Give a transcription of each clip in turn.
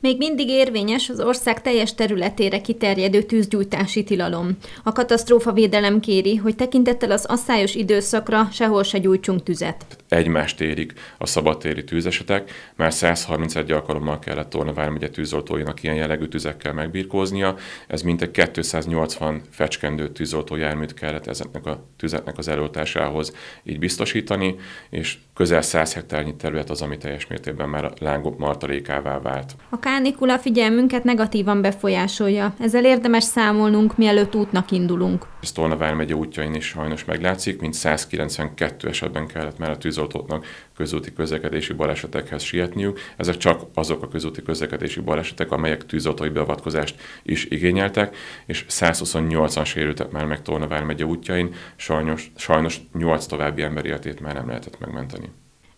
Még mindig érvényes az ország teljes területére kiterjedő tűzgyújtási tilalom. A katasztrófavédelem kéri, hogy tekintettel az asszályos időszakra sehol se gyújtsunk tüzet egymást érik a szabadtéri tűzesetek. Már 131 alkalommal kellett volna vármegye tűzoltóinak ilyen jellegű tüzekkel megbírkóznia, ez mintegy 280 fecskendő tűzoltó járműt kellett ezeknek a tüzeknek az előtásához így biztosítani, és közel 100 hektárnyi terület az, ami teljes mértékben már a lángok martalékává vált. A kánikula figyelmünket negatívan befolyásolja. Ezzel érdemes számolnunk, mielőtt útnak indulunk. Ez Tolna vármegye útjain is sajnos meglátszik, mint 192 esetben kellett már a tűz tűzoltóknak közúti közlekedési balesetekhez sietniük. Ezek csak azok a közúti közlekedési balesetek, amelyek tűzoltói beavatkozást is igényeltek, és 128-an sérültek már meg Tolna vármegye útjain, sajnos, sajnos 8 további ember életét már nem lehetett megmenteni.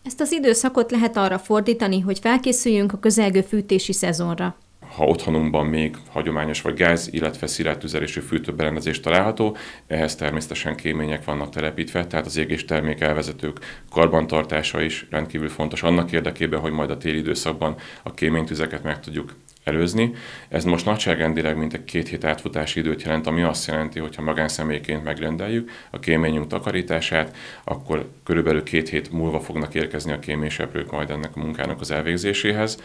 Ezt az időszakot lehet arra fordítani, hogy felkészüljünk a közelgő fűtési szezonra ha otthonunkban még hagyományos vagy gáz, illetve szilárdtüzelésű fűtőberendezés található, ehhez természetesen kémények vannak telepítve, tehát az égés termék elvezetők karbantartása is rendkívül fontos annak érdekében, hogy majd a téli időszakban a kéménytüzeket meg tudjuk előzni. Ez most nagyságrendileg mintegy két hét átfutási időt jelent, ami azt jelenti, hogy ha magánszemélyként megrendeljük a kéményünk takarítását, akkor körülbelül két hét múlva fognak érkezni a kéményseprők majd ennek a munkának az elvégzéséhez.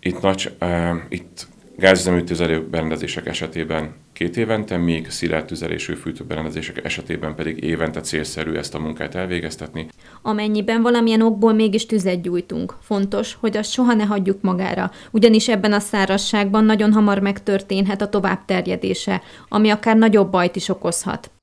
Itt, nagy, uh, itt gázüzemű tüzelő berendezések esetében két évente, míg szilárd tüzelésű fűtőberendezések esetében pedig évente célszerű ezt a munkát elvégeztetni. Amennyiben valamilyen okból mégis tüzet gyújtunk, fontos, hogy azt soha ne hagyjuk magára, ugyanis ebben a szárazságban nagyon hamar megtörténhet a továbbterjedése, ami akár nagyobb bajt is okozhat.